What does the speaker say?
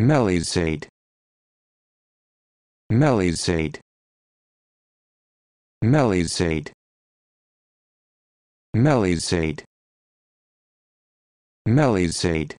Melisade Melisade Melisade Melisade Melisade